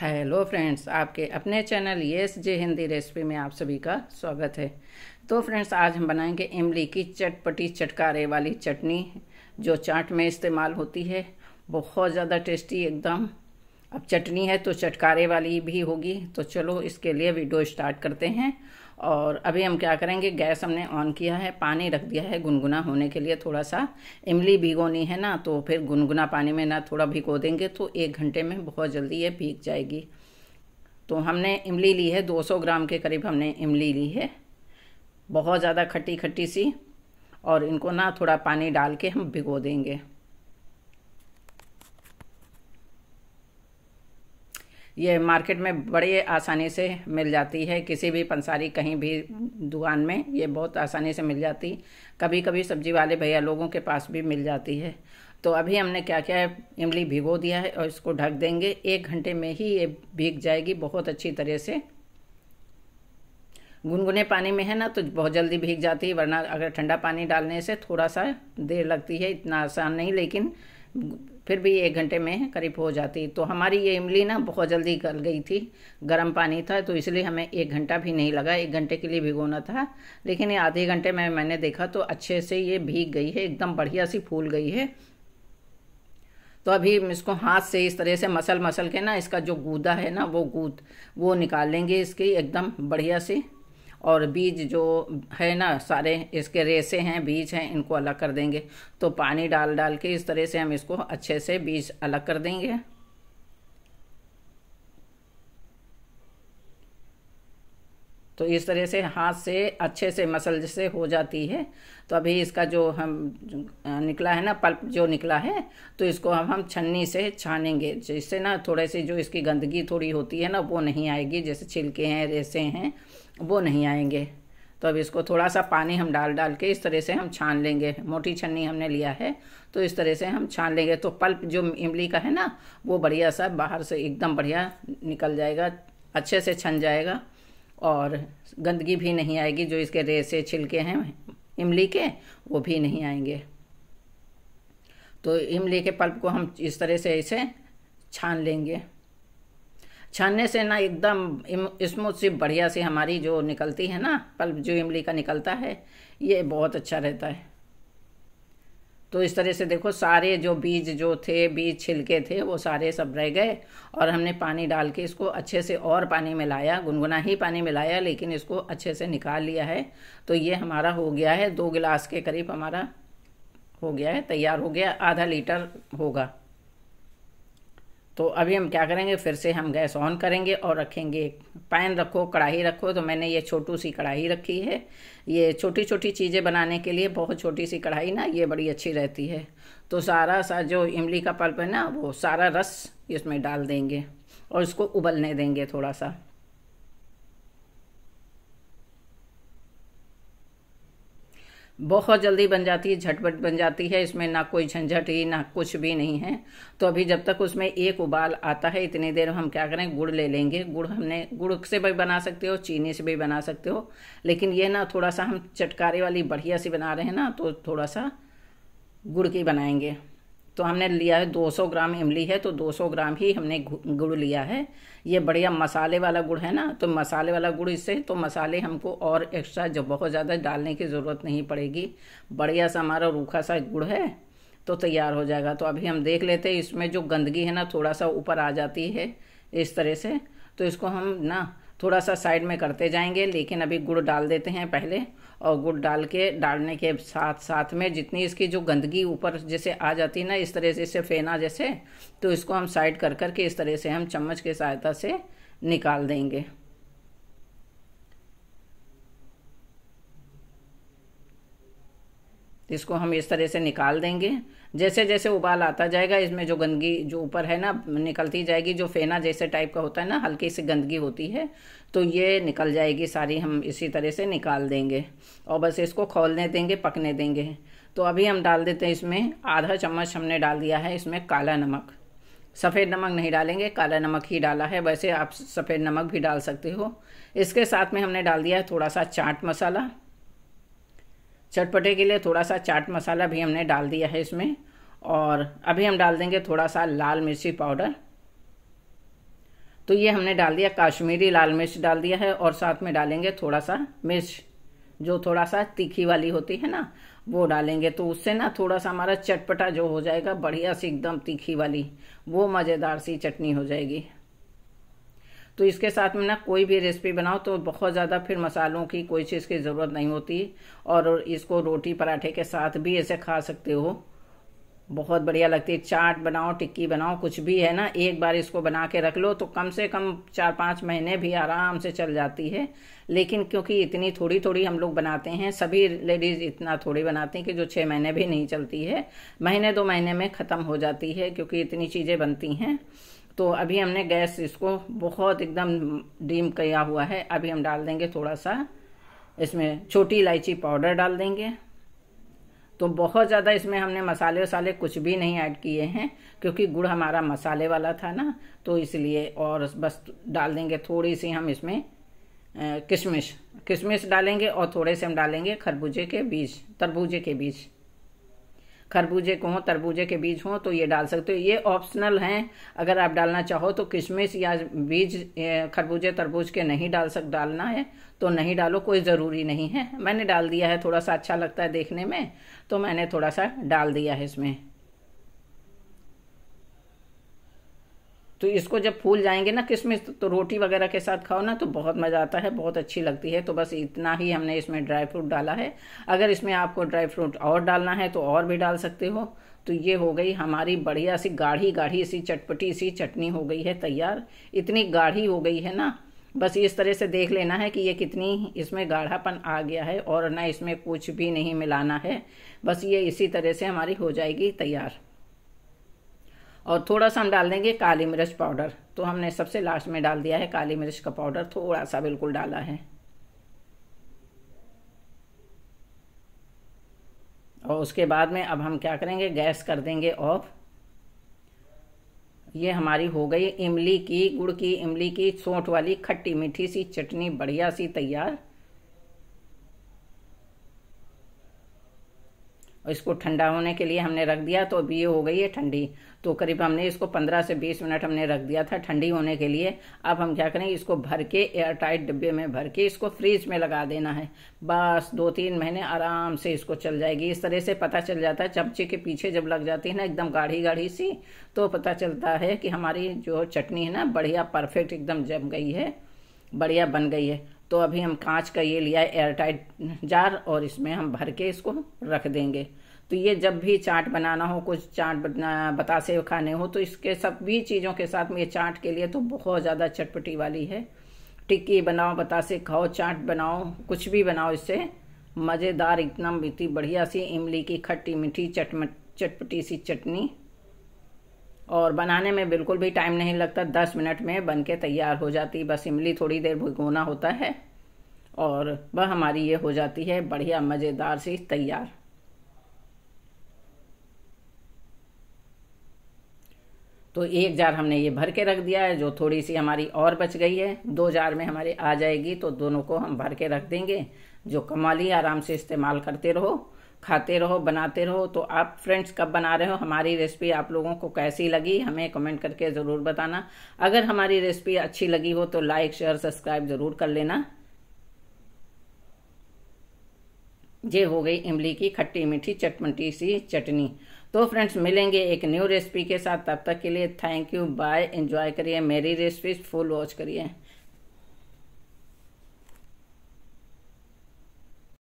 hello friends आपके अपने channel S J Hindi recipe में आप सभी का स्वागत है तो फ्रेंड्स आज हम बनाएंगे इमली की चटपटी चटकारे वाली चटनी जो चाट में इस्तेमाल होती है बहुत ज़्यादा टेस्टी एकदम अब चटनी है तो चटकारे वाली भी होगी तो चलो इसके लिए वीडियो स्टार्ट करते हैं और अभी हम क्या करेंगे गैस हमने ऑन किया है पानी रख दिया है गुनगुना होने के लिए थोड़ा सा इमली भिगोनी है ना तो फिर गुनगुना पानी में ना थोड़ा भिगो देंगे तो एक घंटे में बहुत जल्दी ये भीग जाएगी तो हमने इमली ली है 200 ग्राम के करीब हमने इमली ली है बहुत ज़्यादा खट्टी खट्टी सी और इनको ना थोड़ा पानी डाल के हम भिगो देंगे ये मार्केट में बड़े आसानी से मिल जाती है किसी भी पंसारी कहीं भी दुकान में ये बहुत आसानी से मिल जाती कभी कभी सब्जी वाले भैया लोगों के पास भी मिल जाती है तो अभी हमने क्या क्या है इमली भिगो दिया है और इसको ढक देंगे एक घंटे में ही ये भीग जाएगी बहुत अच्छी तरह से गुनगुने पानी में है ना तो बहुत जल्दी भीग जाती है वरना अगर ठंडा पानी डालने से थोड़ा सा देर लगती है इतना आसान नहीं लेकिन फिर भी एक घंटे में करीब हो जाती तो हमारी ये इमली ना बहुत जल्दी गल गई थी गर्म पानी था तो इसलिए हमें एक घंटा भी नहीं लगा एक घंटे के लिए भिगोना था लेकिन ये आधे घंटे में मैंने देखा तो अच्छे से ये भीग गई है एकदम बढ़िया सी फूल गई है तो अभी हम इसको हाथ से इस तरह से मसल मसल के ना इसका जो गूदा है ना वो गूद वो निकाल लेंगे इसकी एकदम बढ़िया से और बीज जो है ना सारे इसके रेसे हैं बीज हैं इनको अलग कर देंगे तो पानी डाल डाल के इस तरह से हम इसको अच्छे से बीज अलग कर देंगे तो इस तरह से हाथ से अच्छे से मसल से हो जाती है तो अभी इसका जो हम निकला है ना पल्प जो निकला है तो इसको हम हम छन्नी से छानेंगे जिससे ना थोड़े से जो इसकी गंदगी थोड़ी होती है ना वो नहीं आएगी जैसे छिलके हैं रेसे हैं वो नहीं आएंगे तो अब इसको थोड़ा सा पानी हम डाल डाल के इस तरह से हम छान लेंगे मोटी छन्नी हमने लिया है तो इस तरह से हम छान लेंगे तो पल्प जो इमली का है ना वो बढ़िया सा बाहर से एकदम बढ़िया निकल जाएगा अच्छे से छन जाएगा और गंदगी भी नहीं आएगी जो इसके रेसे छिलके हैं इमली के वो भी नहीं आएंगे तो इमली के पल्प को हम इस तरह से इसे छान लेंगे छानने से ना एकदम स्मूथ सी बढ़िया सी हमारी जो निकलती है ना पल्प जो इमली का निकलता है ये बहुत अच्छा रहता है तो इस तरह से देखो सारे जो बीज जो थे बीज छिलके थे वो सारे सब रह गए और हमने पानी डाल के इसको अच्छे से और पानी मिलाया गुनगुना ही पानी मिलाया लेकिन इसको अच्छे से निकाल लिया है तो ये हमारा हो गया है दो गिलास के करीब हमारा हो गया है तैयार हो गया आधा लीटर होगा तो अभी हम क्या करेंगे फिर से हम गैस ऑन करेंगे और रखेंगे पैन रखो कढ़ाई रखो तो मैंने ये छोटू सी कढ़ाई रखी है ये छोटी छोटी चीज़ें बनाने के लिए बहुत छोटी सी कढ़ाई ना ये बड़ी अच्छी रहती है तो सारा सा जो इमली का पल्प है ना वो सारा रस इसमें डाल देंगे और इसको उबलने देंगे थोड़ा सा बहुत जल्दी बन जाती है झटपट बन जाती है इसमें ना कोई झंझट ही ना कुछ भी नहीं है तो अभी जब तक उसमें एक उबाल आता है इतनी देर हम क्या करें गुड़ ले लेंगे गुड़ हमने गुड़ से भी बना सकते हो चीनी से भी बना सकते हो लेकिन ये ना थोड़ा सा हम चटकारे वाली बढ़िया सी बना रहे हैं ना तो थोड़ा सा गुड़ की बनाएंगे तो हमने लिया है 200 ग्राम इमली है तो 200 ग्राम ही हमने गुड़ लिया है ये बढ़िया मसाले वाला गुड़ है ना तो मसाले वाला गुड़ इससे तो मसाले हमको और एक्स्ट्रा जो बहुत ज़्यादा डालने की ज़रूरत नहीं पड़ेगी बढ़िया सा हमारा रूखा सा गुड़ है तो तैयार हो जाएगा तो अभी हम देख लेते हैं इसमें जो गंदगी है ना थोड़ा सा ऊपर आ जाती है इस तरह से तो इसको हम ना थोड़ा सा साइड में करते जाएंगे लेकिन अभी गुड़ डाल देते हैं पहले और गुड़ डाल के डालने के साथ साथ में जितनी इसकी जो गंदगी ऊपर जैसे आ जाती है ना इस तरह से इससे फेना जैसे तो इसको हम साइड कर कर के इस तरह से हम चम्मच के सहायता से निकाल देंगे इसको हम इस तरह से निकाल देंगे जैसे जैसे उबाल आता जाएगा इसमें जो गंदगी जो ऊपर है ना निकलती जाएगी जो फेना जैसे टाइप का होता है ना हल्की सी गंदगी होती है तो ये निकल जाएगी सारी हम इसी तरह से निकाल देंगे और बस इसको खोलने देंगे पकने देंगे तो अभी हम डाल देते हैं इसमें आधा चम्मच हमने डाल दिया है इसमें काला नमक सफ़ेद नमक नहीं डालेंगे काला नमक ही डाला है वैसे आप सफ़ेद नमक भी डाल सकते हो इसके साथ में हमने डाल दिया है थोड़ा सा चाट मसाला चटपटे के लिए थोड़ा सा चाट मसाला भी हमने डाल दिया है इसमें और अभी हम डाल देंगे थोड़ा सा लाल मिर्ची पाउडर तो ये हमने डाल दिया काश्मीरी लाल मिर्च डाल दिया है और साथ में डालेंगे थोड़ा सा मिर्च जो थोड़ा सा तीखी वाली होती है ना वो डालेंगे तो उससे ना थोड़ा सा हमारा चटपटा जो हो जाएगा बढ़िया सी एकदम तीखी वाली वो मज़ेदार सी चटनी हो जाएगी तो इसके साथ में ना कोई भी रेसिपी बनाओ तो बहुत ज़्यादा फिर मसालों की कोई चीज़ की ज़रूरत नहीं होती और इसको रोटी पराठे के साथ भी ऐसे खा सकते हो बहुत बढ़िया लगती है चाट बनाओ टिक्की बनाओ कुछ भी है ना एक बार इसको बना के रख लो तो कम से कम चार पाँच महीने भी आराम से चल जाती है लेकिन क्योंकि इतनी थोड़ी थोड़ी हम लोग बनाते हैं सभी लेडीज़ इतना थोड़ी बनाती हैं कि जो छः महीने भी नहीं चलती है महीने दो महीने में ख़त्म हो जाती है क्योंकि इतनी चीज़ें बनती हैं तो अभी हमने गैस इसको बहुत एकदम डीम किया हुआ है अभी हम डाल देंगे थोड़ा सा इसमें छोटी इलायची पाउडर डाल देंगे तो बहुत ज़्यादा इसमें हमने मसाले वसाले कुछ भी नहीं ऐड किए हैं क्योंकि गुड़ हमारा मसाले वाला था ना तो इसलिए और बस डाल देंगे थोड़ी सी हम इसमें किशमिश किशमिश डालेंगे और थोड़े से हम डालेंगे खरबूजे के बीज तरबूजे के बीज खरबूजे को हों तरबूजे के बीज हों तो ये डाल सकते हो ये ऑप्शनल हैं अगर आप डालना चाहो तो किशमिश या बीज खरबूजे तरबूज के नहीं डाल सक डालना है तो नहीं डालो कोई ज़रूरी नहीं है मैंने डाल दिया है थोड़ा सा अच्छा लगता है देखने में तो मैंने थोड़ा सा डाल दिया है इसमें तो इसको जब फूल जाएंगे ना किशमिश तो रोटी वगैरह के साथ खाओ ना तो बहुत मज़ा आता है बहुत अच्छी लगती है तो बस इतना ही हमने इसमें ड्राई फ्रूट डाला है अगर इसमें आपको ड्राई फ्रूट और डालना है तो और भी डाल सकते हो तो ये हो गई हमारी बढ़िया सी गाढ़ी गाढ़ी सी चटपटी सी चटनी हो गई है तैयार इतनी गाढ़ी हो गई है ना बस इस तरह से देख लेना है कि ये कितनी इसमें गाढ़ापन आ गया है और ना इसमें कुछ भी नहीं मिलाना है बस ये इसी तरह से हमारी हो जाएगी तैयार और थोड़ा सा हम डाल देंगे काली मिर्च पाउडर तो हमने सबसे लास्ट में डाल दिया है काली मिर्च का पाउडर थोड़ा सा बिल्कुल डाला है और उसके बाद में अब हम क्या करेंगे गैस कर देंगे ऑफ ये हमारी हो गई इमली की गुड़ की इमली की सोंठ वाली खट्टी मीठी सी चटनी बढ़िया सी तैयार इसको ठंडा होने के लिए हमने रख दिया तो अभी ये हो गई है ठंडी तो करीब हमने इसको 15 से 20 मिनट हमने रख दिया था ठंडी होने के लिए अब हम क्या करेंगे इसको भर के एयर टाइट डिब्बे में भर के इसको फ्रीज में लगा देना है बस दो तीन महीने आराम से इसको चल जाएगी इस तरह से पता चल जाता है चमचे के पीछे जब लग जाती है ना एकदम गाढ़ी गाढ़ी सी तो पता चलता है कि हमारी जो चटनी है ना बढ़िया परफेक्ट एकदम जम गई है बढ़िया बन गई है तो अभी हम कांच का ये लिया है एयर टाइट जार और इसमें हम भर के इसको रख देंगे तो ये जब भी चाट बनाना हो कुछ चाट बतासे खाने हो तो इसके सब भी चीज़ों के साथ में ये चाट के लिए तो बहुत ज़्यादा चटपटी वाली है टिक्की बनाओ बतासे खाओ चाट बनाओ कुछ भी बनाओ इससे मज़ेदार एकदम इतनी बढ़िया सी इमली की खट्टी मीठी चटमट चटपटी सी चटनी और बनाने में बिल्कुल भी टाइम नहीं लगता दस मिनट में बन के तैयार हो जाती बस इमली थोड़ी देर भुगोना होता है और वह हमारी ये हो जाती है बढ़िया मज़ेदार सी तैयार तो एक जार हमने ये भर के रख दिया है जो थोड़ी सी हमारी और बच गई है दो जार में हमारी आ जाएगी तो दोनों को हम भर के रख देंगे जो कमाली आराम से इस्तेमाल करते रहो खाते रहो बनाते रहो तो आप फ्रेंड्स कब बना रहे हो हमारी रेसिपी आप लोगों को कैसी लगी हमें कमेंट करके ज़रूर बताना अगर हमारी रेसिपी अच्छी लगी हो तो लाइक शेयर सब्सक्राइब ज़रूर कर लेना ये हो गई इमली की खट्टी मीठी चटमटी सी चटनी तो फ्रेंड्स मिलेंगे एक न्यू रेसिपी के साथ तब तक के लिए थैंक यू बाय एंजॉय करिए मेरी रेसिपी फुल वॉच करिए